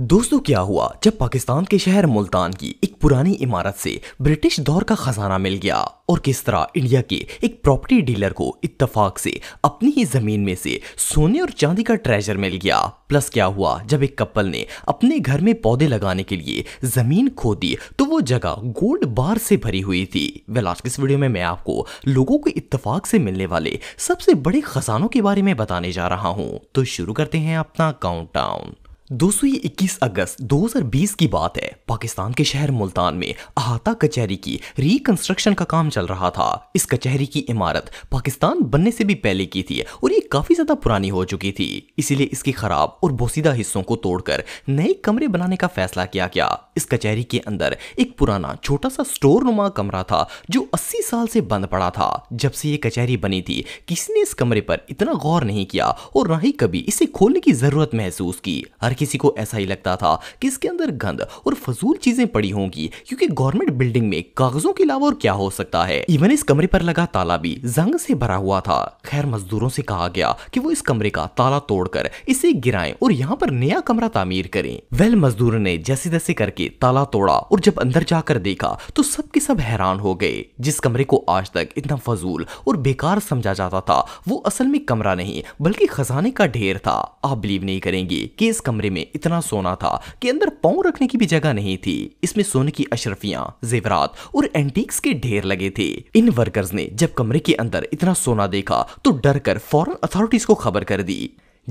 दोस्तों क्या हुआ जब पाकिस्तान के शहर मुल्तान की एक पुरानी इमारत से ब्रिटिश दौर का खजाना मिल गया और किस तरह इंडिया के एक प्रॉपर्टी डीलर को इत्तफाक से अपनी ही जमीन में से सोने और चांदी का ट्रेजर मिल गया प्लस क्या हुआ जब एक कपल ने अपने घर में पौधे लगाने के लिए जमीन खो दी तो वो जगह गोल्ड बार से भरी हुई थी वे लास्ट इस वीडियो में मैं आपको लोगों को इत्तफाक से मिलने वाले सबसे बड़े खजानों के बारे में बताने जा रहा हूँ तो शुरू करते हैं अपना काउंट दोस्तों ये 21 अगस्त 2020 की बात है पाकिस्तान के शहर मुल्तान में अहाता कचहरी की रिकंस्ट्रक्शन का काम चल रहा था इस कचहरी की इमारत पाकिस्तान बनने से भी पहले की थी और ये काफी ज्यादा पुरानी हो चुकी थी इसीलिए इसके खराब और बोसीदा हिस्सों को तोड़कर नए कमरे बनाने का फैसला किया गया इस कचहरी के अंदर एक पुराना छोटा सा स्टोर नुमा कमरा था जो अस्सी साल से बंद पड़ा था जब से ये कचहरी बनी थी किसी ने इस कमरे पर इतना गौर नहीं किया और ना ही कभी इसे खोलने की जरूरत महसूस की हर किसी को ऐसा ही लगता था कि इसके अंदर गंद और फजूल चीजें पड़ी होंगी क्योंकि गवर्नमेंट बिल्डिंग में कागजों के अलावा और क्या हो सकता है इवन इस कमरे पर लगा ताला भी जंग से भरा हुआ था खैर मजदूरों से कहा गया कि वो इस कमरे का ताला तोड़कर इसे गिराएं और यहाँ पर नया कमरा तामीर करें वेल मजदूरों ने जैसे तैसे करके ताला तोड़ा और जब अंदर जाकर देखा तो सबके सब हैरान हो गए जिस कमरे को आज तक इतना फजूल और बेकार समझा जाता था वो असल में कमरा नहीं बल्कि खजाने का ढेर था आप बिलीव नहीं करेंगे कि इस कमरे कमरे में इतना सोना था कि अंदर पाँव रखने की भी जगह नहीं थी इसमें सोने की अशरफियां जेवरात और एंटीक्स के ढेर लगे थे इन वर्कर्स ने जब कमरे के अंदर इतना सोना देखा तो डर कर फॉरन अथॉरिटीज को खबर कर दी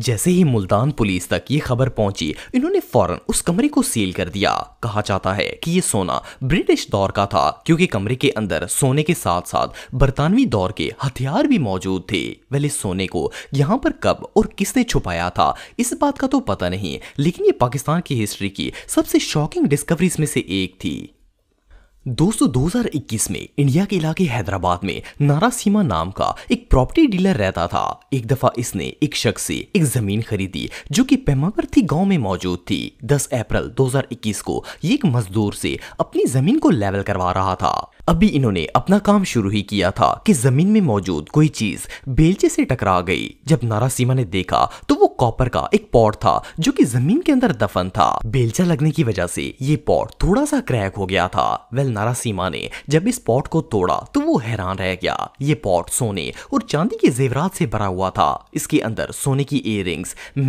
जैसे ही मुल्तान पुलिस तक ये खबर पहुंची इन्होंने फौरन उस कमरे को सील कर दिया कहा जाता है कि ये सोना ब्रिटिश दौर का था क्योंकि कमरे के अंदर सोने के साथ साथ बरतानवी दौर के हथियार भी मौजूद थे वैले सोने को यहाँ पर कब और किसने छुपाया था इस बात का तो पता नहीं लेकिन ये पाकिस्तान की हिस्ट्री की सबसे शॉकिंग डिस्कवरीज में से एक थी दोस्तों 2021 में इंडिया के इलाके हैदराबाद में नारा सीमा नाम का एक प्रॉपर्टी डीलर रहता था एक दफा इसने एक शख्स से एक जमीन खरीदी जो कि पेमावर्थी गांव में मौजूद थी 10 अप्रैल 2021 को ये एक मजदूर से अपनी जमीन को लेवल करवा रहा था अभी इन्होंने अपना काम शुरू ही किया था कि जमीन में मौजूद कोई चीज बेलचे से टकरा गई जब नारा सीमा ने देखा तो वो कॉपर का एक पॉट था जो कि जमीन के अंदर दफन था बेलचा लगने की वजह से ये पॉट थोड़ा सा क्रैक हो गया था वेल नारासीमा ने जब इस पॉट को तोड़ा तो वो हैरान रह गया ये पॉट सोने और चांदी के जेवरात से भरा हुआ था इसके अंदर सोने की इयर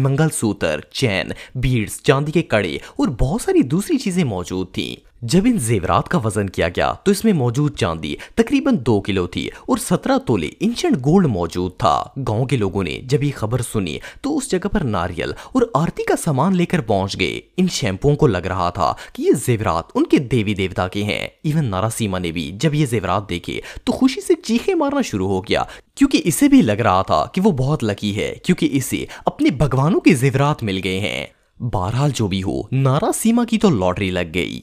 मंगलसूत्र चैन बीड्स चांदी के कड़े और बहुत सारी दूसरी चीजें मौजूद थी जब इन जेवरात का वजन किया गया तो इसमें मौजूद चांदी तकरीबन दो किलो थी और सत्रह तोले इंशेंट गोल्ड मौजूद था गांव के लोगों ने जब ये खबर सुनी तो उस जगह पर नारियल और आरती का सामान लेकर पहुंच गए इन शैंपुओं को लग रहा था कि ये जेवरात उनके देवी देवता के हैं इवन नारासीमा ने भी जब ये जेवरात देखे तो खुशी से चीखे मारना शुरू हो गया क्योंकि इसे भी लग रहा था कि वो बहुत लकी है क्योंकि इसे अपने भगवानों के जेवरात मिल गए हैं बहरहाल जो भी हो नारा सीमा की तो लॉटरी लग गई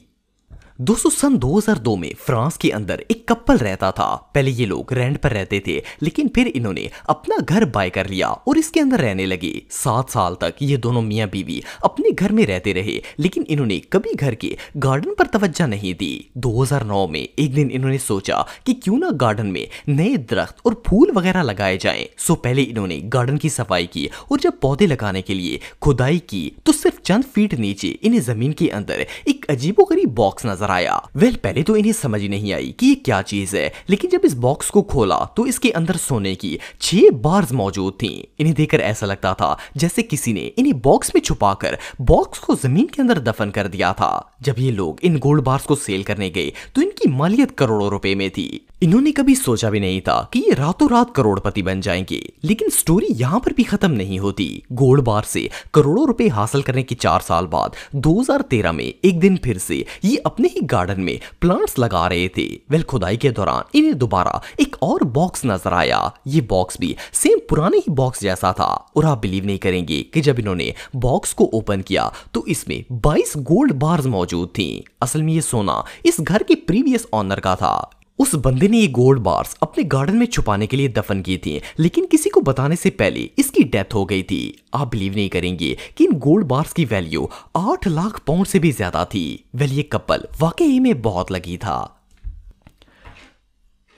दोस्तों सन 2002 में फ्रांस के अंदर एक कपल रहता था पहले ये लोग रेंट पर रहते थे लेकिन फिर इन्होंने अपना घर बाय कर लिया और इसके अंदर रहने लगे सात साल तक ये दोनों मियाँ बीवी अपने घर में रहते रहे लेकिन इन्होंने कभी घर के गार्डन पर तवज्जा नहीं दी 2009 में एक दिन इन्होंने सोचा कि क्यों ना गार्डन में नए दरख्त और फूल वगैरह लगाए जाए सो पहले इन्होंने गार्डन की सफाई की और जब पौधे लगाने के लिए खुदाई की तो सिर्फ चंद फीट नीचे इन्हें जमीन के अंदर एक अजीबो बॉक्स नजर नजर आया वेल पहले तो इन्हें समझ नहीं आई कि ये क्या चीज है लेकिन जब इस बॉक्स को खोला तो इसके अंदर सोने की छह बार्स मौजूद थी इन्हें देखकर ऐसा लगता था जैसे किसी ने इन्हें बॉक्स में छुपाकर बॉक्स को जमीन के अंदर दफन कर दिया था जब ये लोग इन गोल्ड बार्स को सेल करने गए तो इनकी मालियत करोड़ों रुपए में थी इन्होंने कभी सोचा भी नहीं था कि ये रातों रात करोड़पति बन जाएंगे लेकिन स्टोरी यहाँ पर भी खत्म नहीं होती गोल्ड बार से करोड़ों रुपए हासिल करने के चार साल बाद 2013 में एक दिन फिर से ये अपने ही गार्डन में प्लांट्स लगा रहे थे वेल खुदाई के दौरान इन्हें दोबारा एक और बॉक्स नजर आया ये बॉक्स भी सेम पुराने ही बॉक्स जैसा था और आप बिलीव नहीं करेंगे कि जब इन्होंने बॉक्स को ओपन किया तो इसमें बाईस गोल्ड बार्स मौजूद मौजूद थी असल में ये सोना इस घर के प्रीवियस ऑनर का था उस बंदे ने ये गोल्ड बार्स अपने गार्डन में छुपाने के लिए दफन की थी लेकिन किसी को बताने से पहले इसकी डेथ हो गई थी आप बिलीव नहीं करेंगे कि इन गोल्ड बार्स की वैल्यू आठ लाख पाउंड से भी ज्यादा थी वेल ये कपल वाकई में बहुत लगी था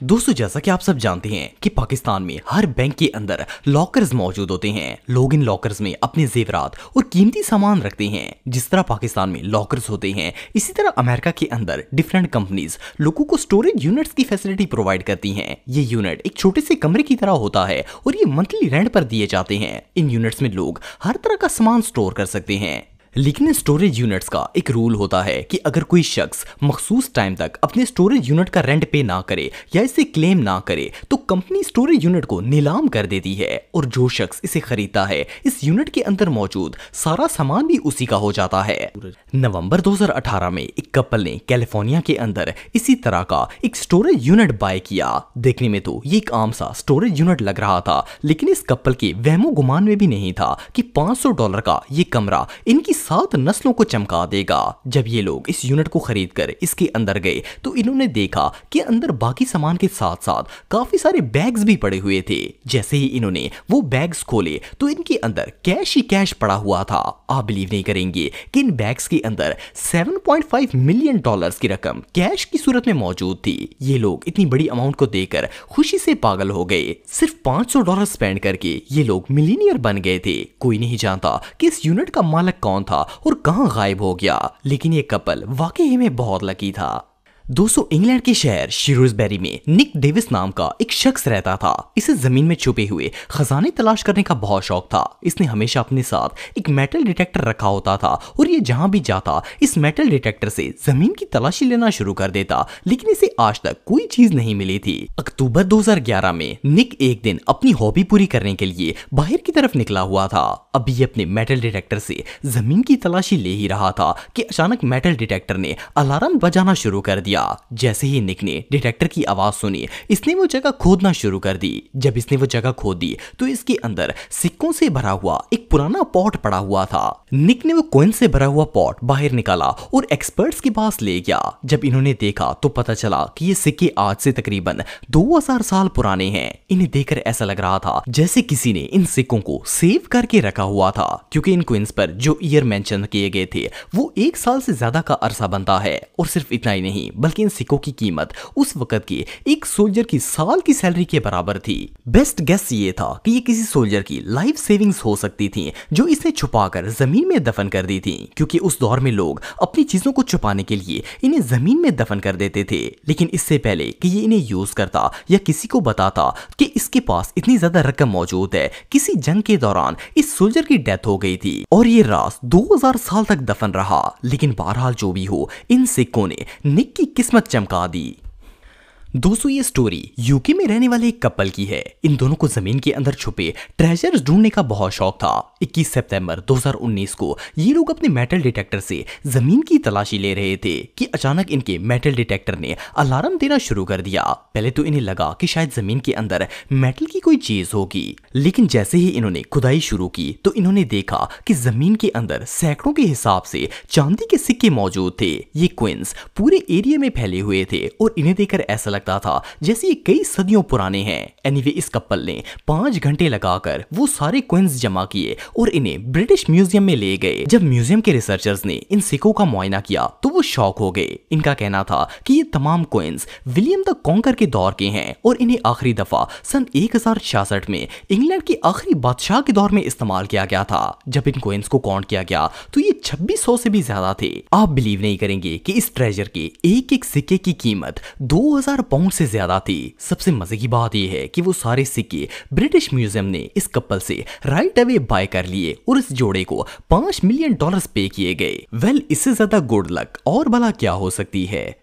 दोस्तों जैसा कि आप सब जानते हैं कि पाकिस्तान में हर बैंक के अंदर लॉकर्स मौजूद होते हैं लोग इन लॉकर्स में अपने जेवरात और कीमती सामान रखते हैं जिस तरह पाकिस्तान में लॉकर्स होते हैं इसी तरह अमेरिका के अंदर डिफरेंट कंपनीज लोगों को स्टोरेज यूनिट्स की फैसिलिटी प्रोवाइड करती हैं ये यूनिट एक छोटे से कमरे की तरह होता है और ये मंथली रेंट पर दिए जाते हैं इन यूनिट्स में लोग हर तरह का सामान स्टोर कर सकते हैं लेकिन स्टोरेज यूनिट्स का एक रूल होता है कि अगर कोई शख्स मखसूस टाइम तक अपने स्टोरेज यूनिट का रेंट पे ना करे या इसे क्लेम ना करे तो कंपनी स्टोरेज यूनिट को नीलाम कर देती है और जो शख्स इसे खरीदता है इस यूनिट के अंदर मौजूद सारा सामान भी उसी का हो जाता है नवंबर 2018 में एक कपल ने कैलिफोर्निया के अंदर इसी तरह का एक स्टोरेज यूनिट बाय किया देखने में तो ये एक आम सा स्टोरेज यूनिट लग रहा था लेकिन इस कपल के वहमो गुमान में भी नहीं था कि पांच डॉलर का ये कमरा इनकी सात नस्लों को चमका देगा जब ये लोग इस यूनिट को खरीद कर इसके अंदर गए तो इन्होंने देखा कि अंदर बाकी सामान के साथ साथ काफी सारे बैग्स भी पड़े हुए थे जैसे ही इन्होंने वो बैग्स खोले तो इनके अंदर कैश ही कैश पड़ा हुआ था आप बिलीव नहीं करेंगे कि इन बैग्स के अंदर 7.5 मिलियन डॉलर्स की रकम कैश की सूरत में मौजूद थी ये लोग इतनी बड़ी अमाउंट को देकर खुशी से पागल हो गए सिर्फ 500 डॉलर स्पेंड करके ये लोग मिलीनियर बन गए थे कोई नहीं जानता कि इस यूनिट का मालक कौन था था और कहाँ गायब हो गया लेकिन ये कपल वाकई में बहुत लकी था दोस्तों इंग्लैंड के शहर शीरोजबेरी में निक डेविस नाम का एक शख्स रहता था इसे जमीन में छुपे हुए खजाने तलाश करने का बहुत शौक था इसने हमेशा अपने साथ एक मेटल डिटेक्टर रखा होता था और ये जहां भी जाता इस मेटल डिटेक्टर से जमीन की तलाशी लेना शुरू कर देता लेकिन इसे आज तक कोई चीज नहीं मिली थी अक्टूबर दो में निक एक दिन अपनी हॉबी पूरी करने के लिए बाहर की तरफ निकला हुआ था अभी ये अपने मेटल डिटेक्टर से जमीन की तलाशी ले ही रहा था कि अचानक मेटल डिटेक्टर ने अलार्म बजाना शुरू कर दिया किया जैसे ही निक ने डिटेक्टर की आवाज सुनी इसने वो जगह खोदना शुरू कर दी जब इसने वो जगह खोद दी तो इसके अंदर सिक्कों से भरा हुआ एक पुराना पॉट पड़ा हुआ था निक ने वो कोइन से भरा हुआ पॉट बाहर निकाला और एक्सपर्ट्स के पास ले गया जब इन्होंने देखा तो पता चला कि ये सिक्के आज से तकरीबन 2000 साल पुराने हैं इन्हें देखकर ऐसा लग रहा था जैसे किसी ने इन सिक्कों को सेव करके रखा हुआ था क्योंकि इन क्विंस पर जो ईयर मेंशन किए गए थे वो एक साल से ज्यादा का अरसा बनता है और सिर्फ इतना ही नहीं बल्कि इन सिक्कों की कीमत उस वक्त की एक सोल्जर की साल की सैलरी के बराबर थी बेस्ट गेस ये था कि ये किसी सोल्जर की लाइफ सेविंग्स हो सकती थी जो इसने छुपाकर जमीन में दफन कर दी थी क्योंकि उस दौर में लोग अपनी चीजों को छुपाने के लिए इन्हें जमीन में दफन कर देते थे लेकिन इससे पहले कि ये इन्हें यूज करता या किसी को बताता कि इसके पास इतनी ज्यादा रकम मौजूद है किसी जंग के दौरान इस सोल्जर की डेथ हो गई थी और ये रास 2000 साल तक दफन रहा लेकिन बहरहाल जो भी हो इन सिक्कों ने निक की किस्मत चमका दी दोस्तों ये स्टोरी यूके में रहने वाले एक कपल की है इन दोनों को जमीन के अंदर छुपे ट्रेजर ढूंढने का बहुत शौक था 21 सितंबर 2019 को ये लोग अपने मेटल डिटेक्टर से जमीन की तलाशी ले रहे थे कि अचानक इनके मेटल डिटेक्टर ने अलार्म देना शुरू कर दिया पहले तो इन्हें लगा कि शायद जमीन के अंदर मेटल की कोई चीज होगी लेकिन जैसे ही इन्होंने खुदाई शुरू की तो इन्होंने देखा की जमीन के अंदर सैकड़ों के हिसाब से चांदी के सिक्के मौजूद थे ये क्विंस पूरे एरिया में फैले हुए थे और इन्हें देखकर ऐसा लगता था जैसे ये कई सदियों पुराने हैं एनीवे anyway, इस कपल ने पांच घंटे लगाकर वो सारे क्विंस जमा किए और इन्हें ब्रिटिश म्यूजियम में ले गए जब म्यूजियम के रिसर्चर्स ने इन सिक्कों का मुआयना किया तो वो शौक हो गए इनका कहना था कि ये तमाम क्विंस विलियम द कॉन्कर के दौर के हैं और इन्हें आखिरी दफा सन एक में इंग्लैंड के आखिरी बादशाह के दौर में इस्तेमाल किया गया था जब इन कोइंस को काउंट किया गया तो ये छब्बीस से भी ज्यादा थे आप बिलीव नहीं करेंगे कि इस ट्रेजर के एक एक सिक्के की कीमत पाउंड से ज्यादा थी सबसे मजे की बात यह है कि वो सारे सिक्के ब्रिटिश म्यूजियम ने इस कपल से राइट अवे बाय कर लिए और इस जोड़े को पांच मिलियन डॉलर्स पे किए गए वेल इससे ज्यादा गुड लक और भला क्या हो सकती है